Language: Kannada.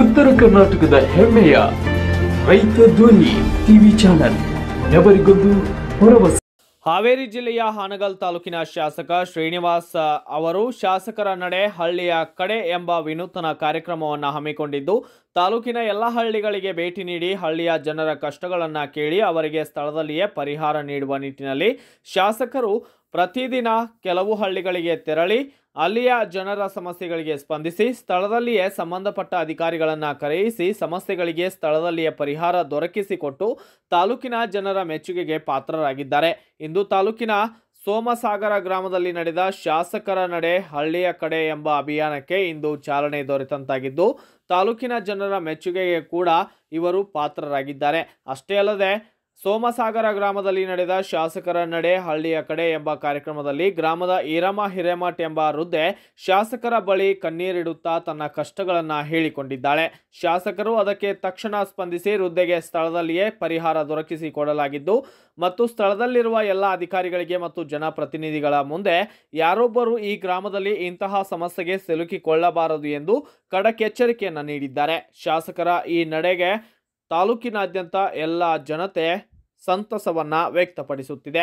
ಉತ್ತರ ಕರ್ನಾಟಕದ ಹೆಮ್ಮೆಯ ರೈತ ಧ್ವನಿ ಟಿವಿ ಚಾನಲ್ ಎವರಿಗೊಂದು ಭರವಸೆ ಹಾವೇರಿ ಜಿಲ್ಲೆಯ ಹಾನಗಲ್ ತಾಲೂಕಿನ ಶಾಸಕ ಶ್ರೀನಿವಾಸ್ ಅವರು ಶಾಸಕರ ನಡೆ ಹಳ್ಳಿಯ ಕಡೆ ಎಂಬ ವಿನೂತನ ಕಾರ್ಯಕ್ರಮವನ್ನು ಹಮ್ಮಿಕೊಂಡಿದ್ದು ತಾಲೂಕಿನ ಎಲ್ಲ ಹಳ್ಳಿಗಳಿಗೆ ಭೇಟಿ ನೀಡಿ ಹಳ್ಳಿಯ ಜನರ ಕಷ್ಟಗಳನ್ನು ಕೇಳಿ ಅವರಿಗೆ ಸ್ಥಳದಲ್ಲಿಯೇ ಪರಿಹಾರ ನೀಡುವ ನಿಟ್ಟಿನಲ್ಲಿ ಶಾಸಕರು ಪ್ರತಿದಿನ ಕೆಲವು ಹಳ್ಳಿಗಳಿಗೆ ತೆರಳಿ ಅಲ್ಲಿಯ ಜನರ ಸಮಸ್ಯೆಗಳಿಗೆ ಸ್ಪಂದಿಸಿ ಸ್ಥಳದಲ್ಲಿಯೇ ಸಂಬಂಧಪಟ್ಟ ಅಧಿಕಾರಿಗಳನ್ನು ಕರೆಯಿಸಿ ಸಮಸ್ಯೆಗಳಿಗೆ ಸ್ಥಳದಲ್ಲಿಯೇ ಪರಿಹಾರ ದೊರಕಿಸಿಕೊಟ್ಟು ತಾಲೂಕಿನ ಜನರ ಮೆಚ್ಚುಗೆಗೆ ಪಾತ್ರರಾಗಿದ್ದಾರೆ ಇಂದು ತಾಲೂಕಿನ ಸೋಮಸಾಗರ ಗ್ರಾಮದಲ್ಲಿ ನಡೆದ ಶಾಸಕರ ನಡೆ ಹಳ್ಳಿಯ ಕಡೆ ಎಂಬ ಅಭಿಯಾನಕ್ಕೆ ಇಂದು ಚಾಲನೆ ದೊರೆತಂತಾಗಿದ್ದು ತಾಲೂಕಿನ ಜನರ ಮೆಚ್ಚುಗೆಗೆ ಕೂಡ ಇವರು ಪಾತ್ರರಾಗಿದ್ದಾರೆ ಅಷ್ಟೇ ಅಲ್ಲದೆ ಸೋಮಸಾಗರ ಗ್ರಾಮದಲ್ಲಿ ನಡೆದ ಶಾಸಕರ ನಡೆ ಹಳ್ಳಿಯ ಕಡೆ ಎಂಬ ಕಾರ್ಯಕ್ರಮದಲ್ಲಿ ಗ್ರಾಮದ ಈರಮ್ಮ ಹಿರೇಮಠ್ ಎಂಬ ವೃದ್ಧೆ ಶಾಸಕರ ಬಳಿ ಕಣ್ಣೀರಿಡುತ್ತಾ ತನ್ನ ಕಷ್ಟಗಳನ್ನು ಹೇಳಿಕೊಂಡಿದ್ದಾಳೆ ಶಾಸಕರು ಅದಕ್ಕೆ ತಕ್ಷಣ ಸ್ಪಂದಿಸಿ ವೃದ್ಧೆಗೆ ಸ್ಥಳದಲ್ಲಿಯೇ ಪರಿಹಾರ ದೊರಕಿಸಿಕೊಡಲಾಗಿದ್ದು ಮತ್ತು ಸ್ಥಳದಲ್ಲಿರುವ ಎಲ್ಲ ಅಧಿಕಾರಿಗಳಿಗೆ ಮತ್ತು ಜನಪ್ರತಿನಿಧಿಗಳ ಮುಂದೆ ಯಾರೊಬ್ಬರು ಈ ಗ್ರಾಮದಲ್ಲಿ ಇಂತಹ ಸಮಸ್ಯೆಗೆ ಸಿಲುಕಿಕೊಳ್ಳಬಾರದು ಎಂದು ಖಡಕ್ ಎಚ್ಚರಿಕೆಯನ್ನು ನೀಡಿದ್ದಾರೆ ಶಾಸಕರ ಈ ನಡೆಗೆ ತಾಲೂಕಿನಾದ್ಯಂತ ಎಲ್ಲ ಜನತೆ ಸಂತಸವನ್ನು ವ್ಯಕ್ತಪಡಿಸುತ್ತಿದೆ